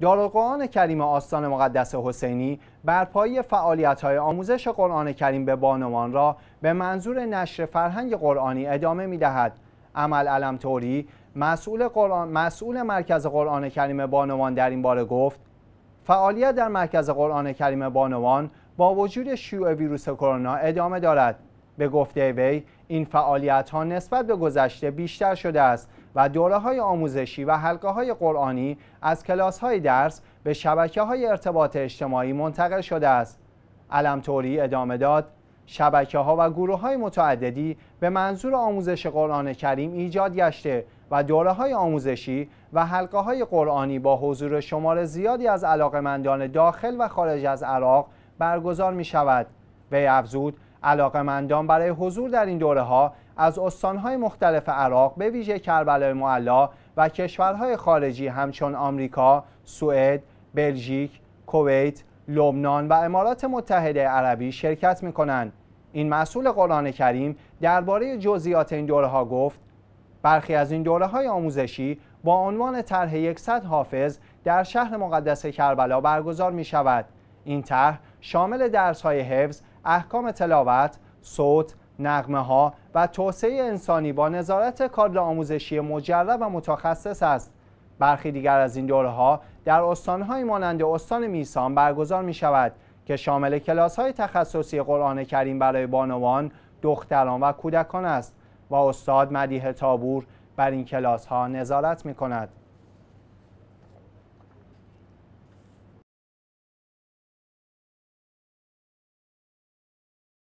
دارالقرآن کریم آستان مقدس حسینی بر پایه فعالیت‌های آموزش قرآن کریم به بانوان را به منظور نشر فرهنگ قرآنی ادامه می‌دهد. عمل علم توری مسئول, قرآن، مسئول مرکز قرآن کریم بانوان در این باره گفت فعالیت در مرکز قرآن کریم بانوان با وجود شیوع ویروس کرونا ادامه دارد. به گفته وی این فعالیت ها نسبت به گذشته بیشتر شده است و دوره های آموزشی و حلقه های قرآنی از کلاس های درس به شبکه های ارتباط اجتماعی منتقل شده است. علمطوری ادامه داد شبکه ها و گروه های متعددی به منظور آموزش قرآن کریم ایجاد گشته و دوره های آموزشی و حلقه های قرآنی با حضور شمار زیادی از علاقمندان داخل و خارج از عراق برگزار می شود. به افزود مندان برای حضور در این دوره ها از استانهای مختلف عراق به ویژه کربلای معلا و کشورهای خارجی همچون آمریکا، سوئد، بلژیک، کویت، لبنان و امارات متحده عربی شرکت می کنند. این مسئول قرآن کریم درباره جزئیات این دوره ها گفت برخی از این دوره های آموزشی با عنوان طرح 100 حافظ در شهر مقدس کربلا برگزار می شود. این طرح شامل درس های حفظ احکام تلاوت، صوت، نغمه ها و توسعه انسانی با نظارت کادر آموزشی مجرب و متخصص است. برخی دیگر از این دوره ها در استانهای مانند استان میسان برگزار می شود که شامل کلاس های تخصصی قرآن کریم برای بانوان، دختران و کودکان است و استاد مدیه تابور بر این کلاس ها نظارت می کند.